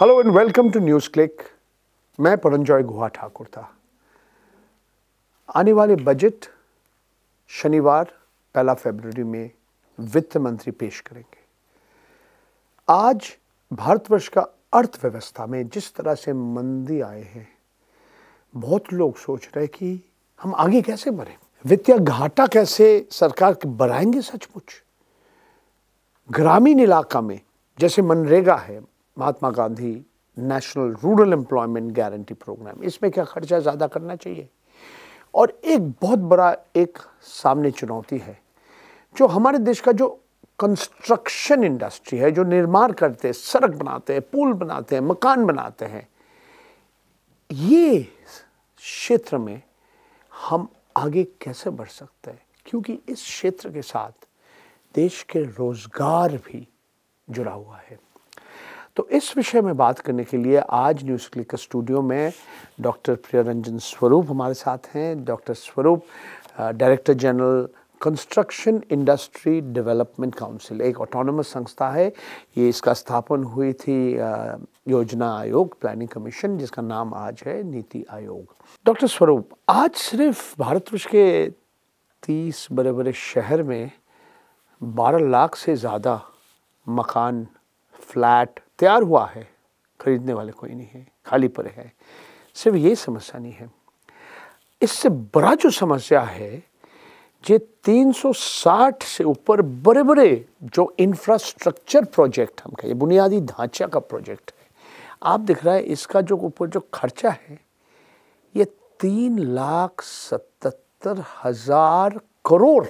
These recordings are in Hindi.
Hello and welcome to NewsClick मैं परंजॉय गुहा ठाकुर था आने वाले बजट शनिवार पहला फरवरी में वित्त मंत्री पेश करेंगे आज भारतवर्ष का अर्थव्यवस्था में जिस तरह से मंदी आए हैं बहुत लोग सोच रहे कि हम आगे कैसे बढ़ें वित्तीय घाटा कैसे सरकार बढ़ाएंगे सचमुच ग्रामीण इलाका में जैसे मनरेगा है Mahatma Gandhi national rural employment guarantee programme इसमें क्या खर्चा ज़्यादा करना चाहिए और एक बहुत बड़ा एक सामने चुनौती है जो हमारे देश का जो कंस्ट्रक्शन इंडस्ट्री है जो निर्माण करते हैं सड़क बनाते हैं पुल बनाते हैं मकान बनाते हैं ये क्षेत्र में हम आगे कैसे बढ़ सकते हैं क्योंकि इस क्षेत्र के साथ देश के रोज़गार भी जुड़ा हुआ है तो इस विषय में बात करने के लिए आज न्यूज़ क्लिक का स्टूडियो में डॉक्टर प्रियरंजन स्वरूप हमारे साथ हैं doctor Swaroop director general construction industry development council एक ऑटोनमस संस्था है ये इसका स्थापन हुई थी योजना आयोग प्लानिंग कमीशन जिसका नाम आज है नीति आयोग डॉक्टर स्वरूप आज सिर्फ भारतवर्ष के तीस बड़े बड़े शहर में बारह लाख से ज़्यादा मकान फ्लैट तैयार हुआ है खरीदने वाले कोई नहीं है खाली पर है सिर्फ ये समस्या नहीं है इससे बड़ा जो समस्या है ये 360 से ऊपर बड़े बड़े जो इंफ्रास्ट्रक्चर प्रोजेक्ट हम कहें बुनियादी ढांचा का प्रोजेक्ट है आप दिख रहा है इसका जो ऊपर जो खर्चा है ये तीन लाख सतहत्तर हजार करोड़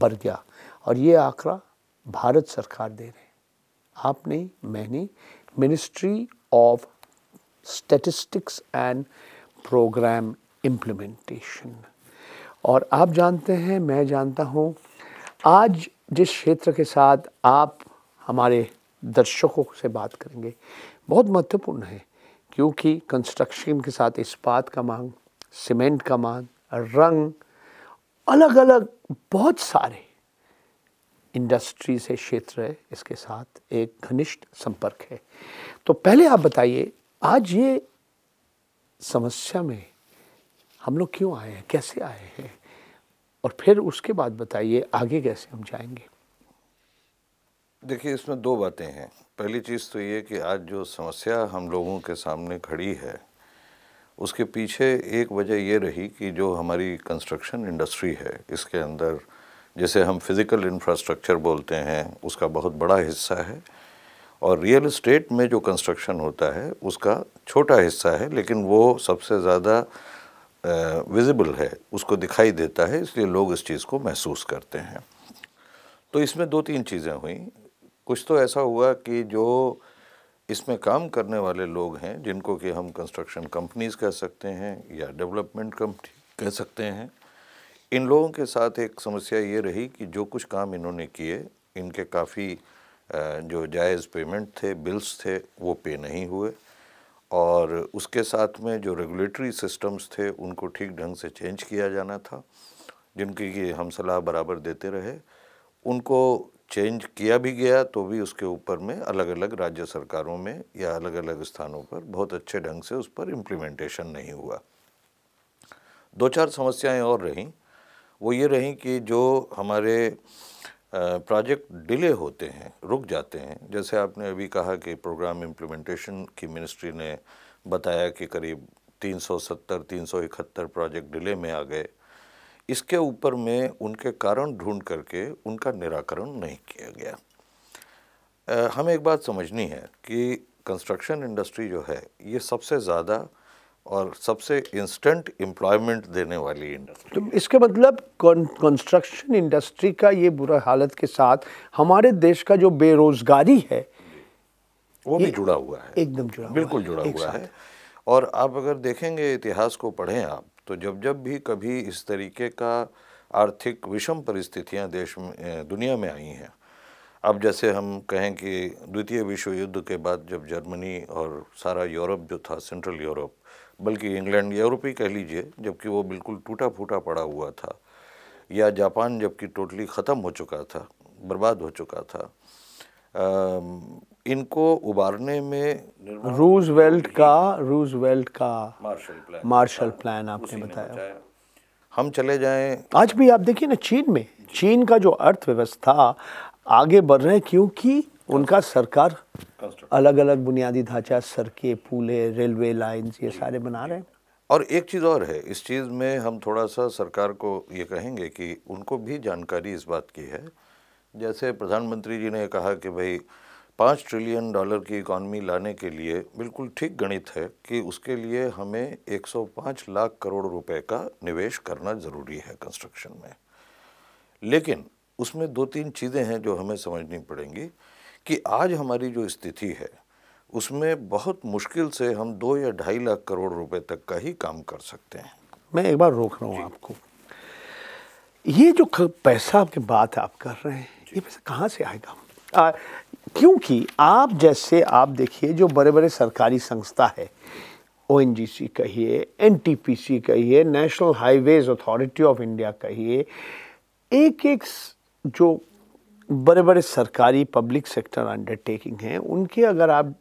बढ़ गया और ये आंकड़ा भारत सरकार दे रही आपने मैंने ministry of statistics and programme implementation और आप जानते हैं मैं जानता हूँ आज जिस क्षेत्र के साथ आप हमारे दर्शकों से बात करेंगे बहुत महत्वपूर्ण है क्योंकि कंस्ट्रक्शन के साथ इस्पात का मांग सीमेंट का मांग रंग अलग अलग बहुत सारे इंडस्ट्री से क्षेत्र है इसके साथ एक घनिष्ठ संपर्क है तो पहले आप बताइए आज ये समस्या में हम लोग क्यों आए हैं कैसे आए हैं और फिर उसके बाद बताइए आगे कैसे हम जाएंगे देखिए इसमें दो बातें हैं पहली चीज़ तो ये कि आज जो समस्या हम लोगों के सामने खड़ी है उसके पीछे एक वजह ये रही कि जो हमारी कंस्ट्रक्शन इंडस्ट्री है इसके अंदर जिसे हम फिज़िकल इंफ्रास्ट्रक्चर बोलते हैं उसका बहुत बड़ा हिस्सा है और रियल इस्टेट में जो कंस्ट्रक्शन होता है उसका छोटा हिस्सा है लेकिन वो सबसे ज़्यादा विजिबल है उसको दिखाई देता है इसलिए लोग इस चीज़ को महसूस करते हैं तो इसमें दो तीन चीज़ें हुई कुछ तो ऐसा हुआ कि जो इसमें काम करने वाले लोग हैं जिनको कि हम कंस्ट्रक्शन कंपनीज कह सकते हैं या डेवलपमेंट कंपनी कह सकते हैं इन लोगों के साथ एक समस्या ये रही कि जो कुछ काम इन्होंने किए इनके काफ़ी जो जायज़ पेमेंट थे बिल्स थे वो पे नहीं हुए और उसके साथ में जो रेगुलेटरी सिस्टम्स थे उनको ठीक ढंग से चेंज किया जाना था जिनकी कि हम सलाह बराबर देते रहे उनको चेंज किया भी गया तो भी उसके ऊपर में अलग अलग राज्य सरकारों में या अलग अलग स्थानों पर बहुत अच्छे ढंग से उस पर इम्प्लीमेंटेशन नहीं हुआ दो चार समस्याएं और रहीं वो ये रहीं कि जो हमारे प्रोजेक्ट डिले होते हैं रुक जाते हैं जैसे आपने अभी कहा कि प्रोग्राम इम्प्लीमेंटेशन की मिनिस्ट्री ने बताया कि करीब 370 371 प्रोजेक्ट डिले में आ गए इसके ऊपर में उनके कारण ढूंढ करके उनका निराकरण नहीं किया गया हमें एक बात समझनी है कि कंस्ट्रक्शन इंडस्ट्री जो है ये सबसे ज़्यादा और सबसे इंस्टेंट एम्प्लॉयमेंट देने वाली इंडस्ट्री तो इसके मतलब कंस्ट्रक्शन इंडस्ट्री का ये बुरा हालत के साथ हमारे देश का जो बेरोज़गारी है वो भी जुड़ा हुआ है एकदम जुड़ा बिल्कुल जुड़ा हुआ है और आप अगर देखेंगे इतिहास को पढ़ें आप तो जब जब भी कभी इस तरीके का आर्थिक विषम परिस्थितियां देश में दुनिया में आई हैं अब जैसे हम कहें कि द्वितीय विश्व युद्ध के बाद जब जर्मनी और सारा यूरोप जो था सेंट्रल यूरोप बल्कि इंग्लैंड यूरोप ही कह लीजिए जबकि वो बिल्कुल टूटा फूटा पड़ा हुआ था या जापान जबकि टोटली ख़त्म हो चुका था बर्बाद हो चुका था आ, इनको उबारने में रूज वेल्ट का रूज वेल्ट का मार्शल प्लान मार्शल प्लान आपने बताया हम चले जाएं आज भी आप देखिए ना चीन में चीन का जो अर्थव्यवस्था आगे बढ़ रहे क्योंकि उनका सरकार अलग अलग बुनियादी ढांचा सड़कें पुले रेलवे लाइंस ये सारे बना रहे हैं और एक चीज़ और है इस चीज़ में हम थोड़ा सा सरकार को ये कहेंगे कि उनको भी जानकारी इस बात की है जैसे प्रधानमंत्री जी ने कहा कि भाई पाँच ट्रिलियन डॉलर की इकॉनमी लाने के लिए बिल्कुल ठीक गणित है कि उसके लिए हमें 105 लाख करोड़ रुपए का निवेश करना ज़रूरी है कंस्ट्रक्शन में लेकिन उसमें दो तीन चीज़ें हैं जो हमें समझनी पड़ेंगी कि आज हमारी जो स्थिति है उसमें बहुत मुश्किल से हम दो या ढाई लाख करोड़ रुपए तक का ही काम कर सकते हैं मैं एक बार रोक रहा हूँ आपको ये जो पैसा आपके बात आप कर रहे हैं ये पैसा कहाँ से आएगा क्योंकि आप जैसे आप देखिए जो बड़े बड़े सरकारी संस्था है ओ एन जी सी कहिए एन टी पी सी कहिए national highways authority of India कहिए एक एक जो बड़े बड़े सरकारी पब्लिक सेक्टर अंडरटेकिंग हैं उनके अगर आप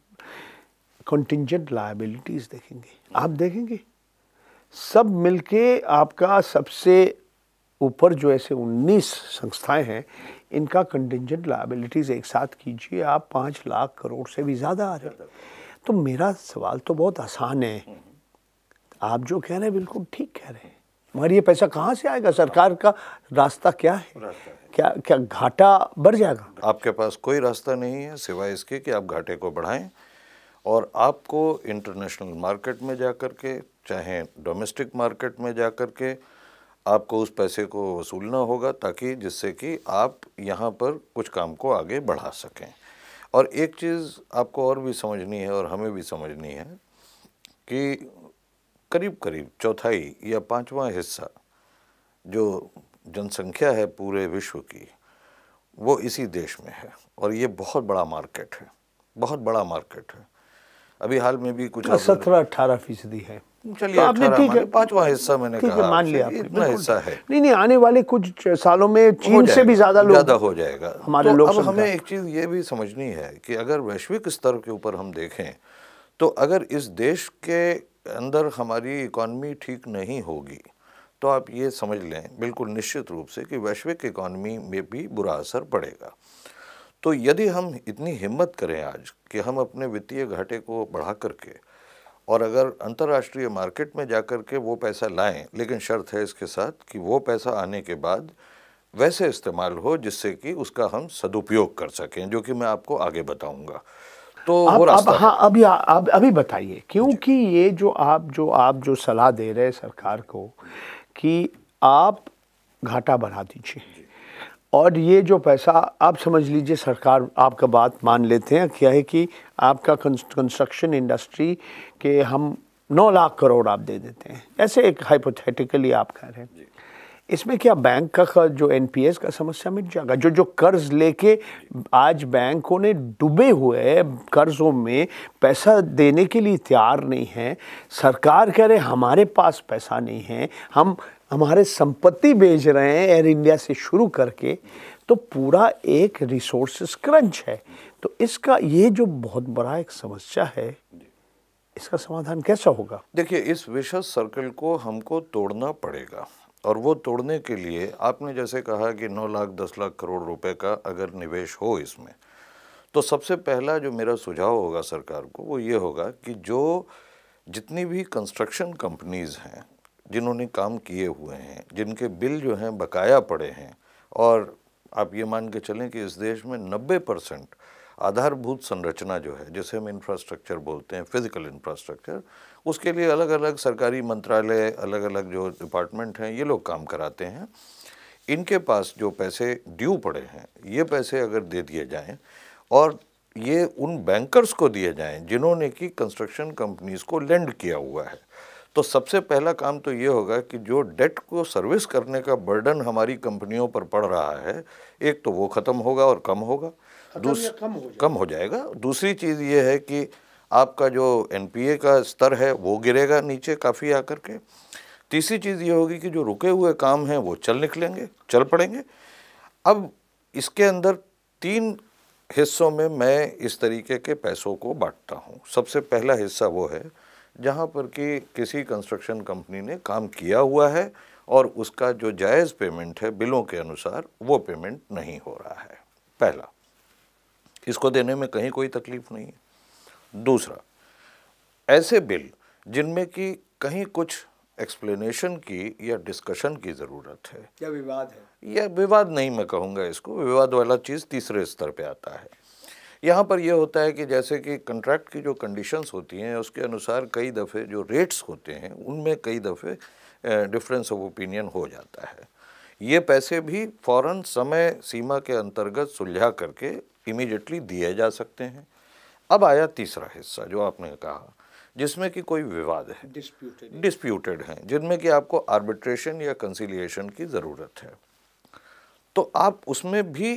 कंटिजेंट लाइबिलिटीज़ देखेंगे आप देखेंगे सब मिलके आपका सबसे ऊपर जो ऐसे 19 संस्थाएं हैं इनका कंटिजेंट लाइबिलिटीज़ एक साथ कीजिए आप पाँच लाख करोड़ से भी ज़्यादा आ रहे तो मेरा सवाल तो बहुत आसान है आप जो कह रहे हैं बिल्कुल ठीक कह रहे हैं मगर ये पैसा कहाँ से आएगा सरकार का रास्ता क्या है क्या क्या घाटा बढ़ जाएगा आपके पास कोई रास्ता नहीं है सिवाय इसके कि आप घाटे को बढ़ाएं और आपको इंटरनेशनल मार्केट में जा कर के चाहे डोमेस्टिक मार्केट में जा कर के आपको उस पैसे को वसूलना होगा ताकि जिससे कि आप यहाँ पर कुछ काम को आगे बढ़ा सकें और एक चीज़ आपको और भी समझनी है और हमें भी समझनी है कि करीब करीब चौथाई या पांचवा हिस्सा जो जनसंख्या है पूरे विश्व की वो इसी देश में है और ये बहुत बड़ा मार्केट है बहुत बड़ा मार्केट है अभी हाल में भी कुछ तो सत्रह अठारह फीसदी है चलिए तो आपने ठीक है पांचवा हिस्सा मैंने ठीक है मान लिया इतना हिस्सा है नहीं नहीं आने वाले कुछ सालों में चीन से भी ज्यादा लोग ज्यादा हो जाएगा हमारे तो लोग अब हमें एक चीज ये भी समझनी है कि अगर वैश्विक स्तर के ऊपर हम देखें तो अगर इस देश के अंदर हमारी इकोनॉमी ठीक नहीं होगी तो आप ये समझ लें बिल्कुल निश्चित रूप से कि वैश्विक इकॉनमी में भी बुरा असर पड़ेगा तो यदि हम इतनी हिम्मत करें आज कि हम अपने वित्तीय घाटे को बढ़ा करके और अगर अंतर्राष्ट्रीय मार्केट में जा कर के वो पैसा लाएं लेकिन शर्त है इसके साथ कि वो पैसा आने के बाद वैसे इस्तेमाल हो जिससे कि उसका हम सदुपयोग कर सकें जो कि मैं आपको आगे बताऊंगा तो अब अब हाँ अभी आप अभी बताइए क्योंकि ये जो आप जो आप जो सलाह दे रहे हैं सरकार को कि आप घाटा बढ़ा दीजिए और ये जो पैसा आप समझ लीजिए सरकार आपका बात मान लेते हैं क्या है कि आपका कंस्ट्रक्शन इंडस्ट्री के हम नौ लाख करोड़ आप दे देते हैं ऐसे एक हाइपोथेटिकली आप कह रहे हैं इसमें क्या बैंक का जो एनपीएस का समस्या मिट जाएगा जो जो कर्ज लेके आज बैंकों ने डूबे हुए कर्जों में पैसा देने के लिए तैयार नहीं है सरकार कह रहे हमारे पास पैसा नहीं है हम हमारे संपत्ति बेच रहे हैं एयर इंडिया से शुरू करके तो पूरा एक रिसोर्स क्रंच है तो इसका ये जो बहुत बड़ा एक समस्या है इसका समाधान कैसा होगा देखिए इस विशेष सर्कल को हमको तोड़ना पड़ेगा और वो तोड़ने के लिए आपने जैसे कहा कि 9 लाख 10 लाख करोड़ रुपए का अगर निवेश हो इसमें तो सबसे पहला जो मेरा सुझाव होगा सरकार को वो ये होगा कि जो जितनी भी कंस्ट्रक्शन कंपनीज़ हैं जिन्होंने काम किए हुए हैं जिनके बिल जो हैं बकाया पड़े हैं और आप ये मान के चलें कि इस देश में 90 परसेंट आधारभूत संरचना जो है जिसे हम इंफ्रास्ट्रक्चर बोलते हैं फिजिकल इंफ्रास्ट्रक्चर उसके लिए अलग अलग सरकारी मंत्रालय अलग अलग जो डिपार्टमेंट हैं ये लोग काम कराते हैं इनके पास जो पैसे ड्यू पड़े हैं ये पैसे अगर दे दिए जाएं और ये उन बैंकर्स को दिए जाएं जिन्होंने कि कंस्ट्रक्शन कंपनीज को लेंड किया हुआ है तो सबसे पहला काम तो ये होगा कि जो डेट को सर्विस करने का बर्डन हमारी कंपनियों पर पड़ रहा है एक तो वो ख़त्म होगा और कम होगा कम हो, कम हो जाएगा दूसरी चीज़ ये है कि आपका जो एनपीए का स्तर है वो गिरेगा नीचे काफ़ी आकर के तीसरी चीज़ ये होगी कि जो रुके हुए काम हैं वो चल निकलेंगे चल पड़ेंगे अब इसके अंदर तीन हिस्सों में मैं इस तरीके के पैसों को बांटता हूँ सबसे पहला हिस्सा वो है जहाँ पर कि किसी कंस्ट्रक्शन कंपनी ने काम किया हुआ है और उसका जो जायज़ पेमेंट है बिलों के अनुसार वो पेमेंट नहीं हो रहा है पहला इसको देने में कहीं कोई तकलीफ नहीं है दूसरा ऐसे बिल जिनमें कि कहीं कुछ एक्सप्लेनेशन की या डिस्कशन की ज़रूरत है या विवाद है या विवाद नहीं मैं कहूँगा इसको विवाद वाला चीज़ तीसरे स्तर पे आता है यहाँ पर यह होता है कि जैसे कि कंट्रैक्ट की जो कंडीशंस होती हैं उसके अनुसार कई दफ़े जो रेट्स होते हैं उनमें कई दफ़े डिफरेंस ऑफ ओपिनियन हो जाता है ये पैसे भी फ़ौर समय सीमा के अंतर्गत सुलझा करके इमीडिएटली दिए जा सकते हैं अब आया तीसरा हिस्सा जो आपने कहा जिसमें कि कोई विवाद है डिस्प्यूटेड डिस्प्यूटेड हैं जिनमें कि आपको आर्बिट्रेशन या कंसिलिएशन की ज़रूरत है तो आप उसमें भी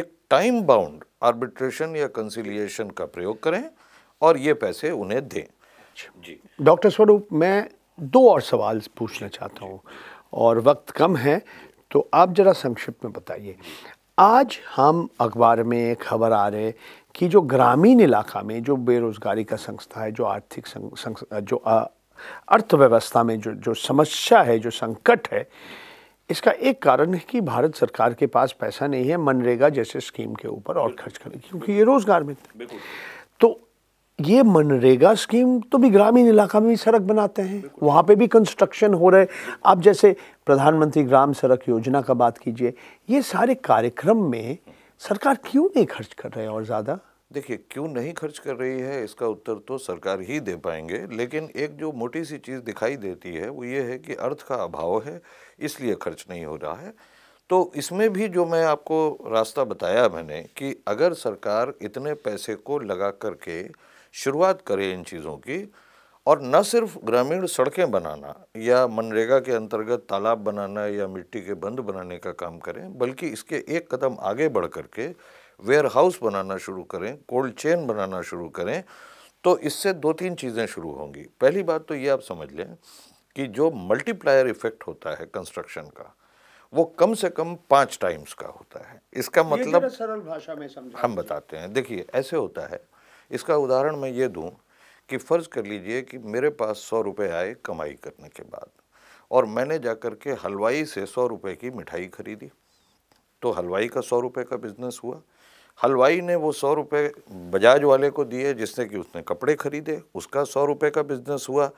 एक टाइम बाउंड आर्बिट्रेशन या कंसिलिएशन का प्रयोग करें और ये पैसे उन्हें दें अच्छा। जी डॉक्टर स्वरूप मैं दो और सवाल पूछना चाहता हूँ और वक्त कम है तो आप ज़रा संक्षिप्त में बताइए आज हम अखबार में खबर आ रहे कि जो ग्रामीण इलाका में जो बेरोज़गारी का संस्था है जो आर्थिक संग, संग, जो अर्थव्यवस्था में जो जो समस्या है जो संकट है इसका एक कारण है कि भारत सरकार के पास पैसा नहीं है मनरेगा जैसे स्कीम के ऊपर और खर्च करें क्योंकि ये रोज़गार में ये मनरेगा स्कीम तो भी ग्रामीण इलाका में भी सड़क बनाते हैं वहाँ पे भी कंस्ट्रक्शन हो रहे आप जैसे प्रधानमंत्री ग्राम सड़क योजना का बात कीजिए ये सारे कार्यक्रम में सरकार क्यों नहीं खर्च कर रहे और ज़्यादा देखिए क्यों नहीं खर्च कर रही है इसका उत्तर तो सरकार ही दे पाएंगे लेकिन एक जो मोटी सी चीज़ दिखाई देती है वो ये है कि अर्थ का अभाव है इसलिए खर्च नहीं हो रहा है तो इसमें भी जो मैं आपको रास्ता बताया मैंने कि अगर सरकार इतने पैसे को लगा करके शुरुआत करें इन चीज़ों की और न सिर्फ ग्रामीण सड़कें बनाना या मनरेगा के अंतर्गत तालाब बनाना या मिट्टी के बंद बनाने का काम करें बल्कि इसके एक कदम आगे बढ़ कर के वेयर हाउस बनाना शुरू करें कोल्ड चेन बनाना शुरू करें तो इससे दो तीन चीज़ें शुरू होंगी पहली बात तो ये आप समझ लें कि जो मल्टीप्लायर इफेक्ट होता है कंस्ट्रक्शन का वो कम से कम पाँच टाइम्स का होता है इसका मतलब सरल भाषा में हम बताते हैं देखिए ऐसे होता है इसका उदाहरण मैं ये दूँ कि फ़र्ज़ कर लीजिए कि मेरे पास सौ रुपये आए कमाई करने के बाद और मैंने जा कर के हलवाई से सौ रुपये की मिठाई खरीदी तो हलवाई का सौ रुपये का बिज़नेस हुआ हलवाई ने वो सौ रुपये बजाज वाले को दिए जिसने कि उसने कपड़े खरीदे उसका सौ रुपये का बिज़नेस हुआ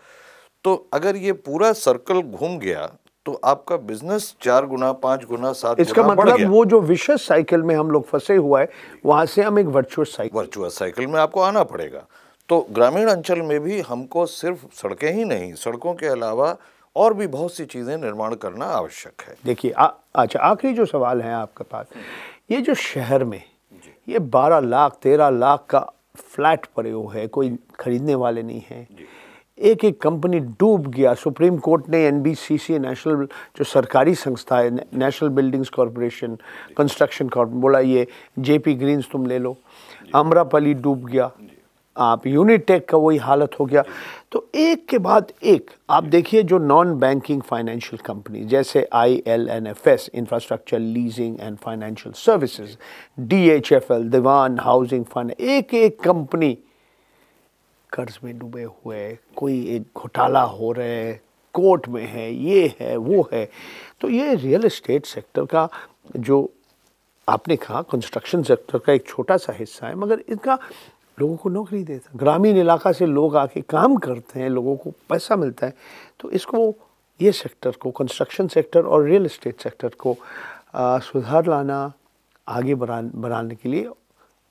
तो अगर ये पूरा सर्कल घूम गया तो आपका बिजनेस चार गुना पांच गुना सात इसका गुना मतलब वो जो विशेष साइकिल में हम लोग फंसे हुआ है वहां से हम एक वर्चुअल साइकिल वर्चुअल साइकिल में आपको आना पड़ेगा तो ग्रामीण अंचल में भी हमको सिर्फ सड़कें ही नहीं सड़कों के अलावा और भी बहुत सी चीज़ें निर्माण करना आवश्यक है देखिए अच्छा आखिरी जो सवाल है आपके पास ये जो शहर में ये बारह लाख तेरह लाख का फ्लैट पड़े हुए है कोई खरीदने वाले नहीं हैं एक एक कंपनी डूब गया सुप्रीम कोर्ट ने एन नेशनल जो सरकारी संस्था है national buildings corporation construction corporation बोला ये जे पी ग्रीन्स तुम ले लो अमरापली डूब गया आप यूनिटेक का वही हालत हो गया तो एक के बाद एक आप देखिए जो नॉन बैंकिंग फाइनेंशियल कंपनी जैसे I L and F S infrastructure leasing and financial services D H F L Dewan housing fund एक एक कंपनी कर्ज में डूबे हुए कोई एक घोटाला हो रहे हैं कोर्ट में है ये है वो है तो ये रियल इस्टेट सेक्टर का जो आपने कहा कंस्ट्रक्शन सेक्टर का एक छोटा सा हिस्सा है मगर इनका लोगों को नौकरी देता ग्रामीण इलाका से लोग आके काम करते हैं लोगों को पैसा मिलता है तो इसको ये सेक्टर को कंस्ट्रक्शन सेक्टर और रियल इस्टेट सेक्टर को आ, सुधार लाना आगे बढ़ा बढ़ाने के लिए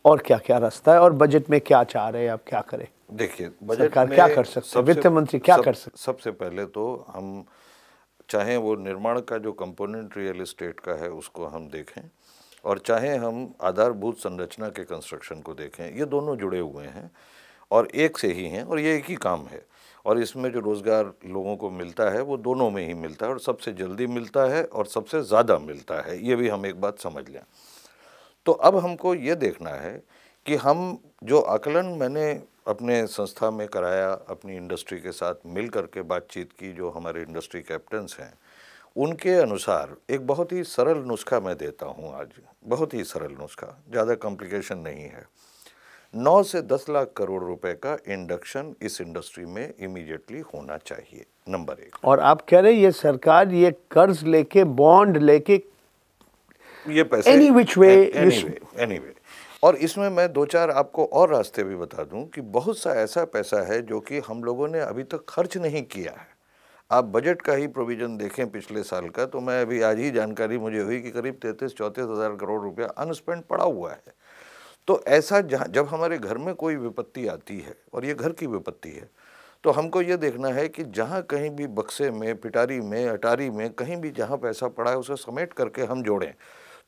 और क्या क्या रास्ता है और बजट में क्या चाह रहे हैं आप क्या करें देखिए बजट में क्या कर सकते वित्त मंत्री क्या सब, कर सकते सबसे पहले तो हम चाहे वो निर्माण का जो कंपोनेंट रियल इस्टेट का है उसको हम देखें और चाहे हम आधारभूत संरचना के कंस्ट्रक्शन को देखें ये दोनों जुड़े हुए हैं और एक से ही हैं और ये एक ही काम है और इसमें जो रोज़गार लोगों को मिलता है वो दोनों में ही मिलता है और सबसे जल्दी मिलता है और सबसे ज़्यादा मिलता है ये भी हम एक बात समझ लें तो अब हमको ये देखना है कि हम जो आकलन मैंने अपने संस्था में कराया अपनी इंडस्ट्री के साथ मिल करके बातचीत की जो हमारे इंडस्ट्री कैप्टन्स हैं उनके अनुसार एक बहुत ही सरल नुस्खा मैं देता हूँ आज बहुत ही सरल नुस्खा ज़्यादा कॉम्प्लिकेशन नहीं है नौ से दस लाख करोड़ रुपए का इंडक्शन इस इंडस्ट्री में इमीडिएटली होना चाहिए नंबर एक और आप कह रहे हैं ये सरकार ये कर्ज लेके बॉन्ड लेके ये पैसे any which way any way और इसमें मैं दो चार आपको और रास्ते भी बता दूं कि बहुत सा ऐसा पैसा है जो कि हम लोगों ने अभी तक खर्च नहीं किया है आप बजट का ही प्रोविज़न देखें पिछले साल का तो मैं अभी आज ही जानकारी मुझे हुई कि करीब तैंतीस चौंतीस हज़ार करोड़ रुपया अनस्पेंड पड़ा हुआ है तो ऐसा जहाँ जब हमारे घर में कोई विपत्ति आती है और ये घर की विपत्ति है तो हमको ये देखना है कि जहाँ कहीं भी बक्से में पिटारी में अटारी में कहीं भी जहाँ पैसा पड़ा है उसे समेट करके हम जोड़ें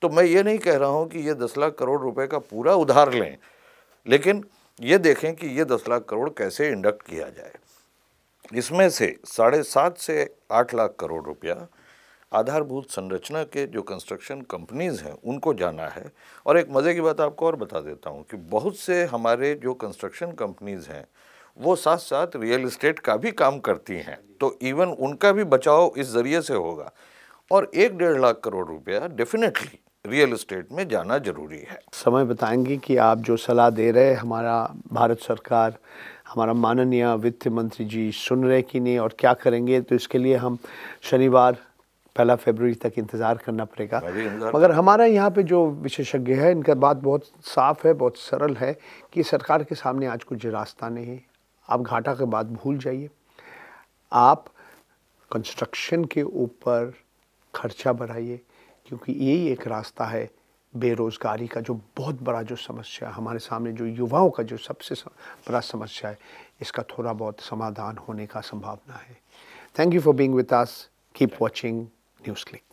तो मैं ये नहीं कह रहा हूँ कि ये दस लाख करोड़ रुपए का पूरा उधार लें लेकिन ये देखें कि ये दस लाख करोड़ कैसे इंडक्ट किया जाए इसमें से साढ़े सात से आठ लाख करोड़ रुपया आधारभूत संरचना के जो कंस्ट्रक्शन कंपनीज़ हैं उनको जाना है और एक मज़े की बात आपको और बता देता हूँ कि बहुत से हमारे जो कंस्ट्रक्शन कंपनीज़ हैं वो साथ साथ रियल इस्टेट का भी काम करती हैं तो इवन उनका भी बचाव इस ज़रिए से होगा और एक डेढ़ लाख करोड़ रुपया डेफिनेटली रियल इस्टेट में जाना जरूरी है समय बताएंगे कि आप जो सलाह दे रहे हैं हमारा भारत सरकार हमारा माननीय वित्त मंत्री जी सुन रहे कि नहीं और क्या करेंगे तो इसके लिए हम शनिवार पहला फरवरी तक इंतज़ार करना पड़ेगा मगर हमारा यहाँ पे जो विशेषज्ञ है इनका बात बहुत साफ है बहुत सरल है कि सरकार के सामने आज कुछ रास्ता नहीं है आप घाटा के बाद भूल जाइए आप कंस्ट्रक्शन के ऊपर खर्चा बढ़ाइए क्योंकि यही एक रास्ता है बेरोज़गारी का जो बहुत बड़ा जो समस्या हमारे सामने जो युवाओं का जो सबसे बड़ा समस्या है इसका थोड़ा बहुत समाधान होने का संभावना है thank you for being with us keep watching news click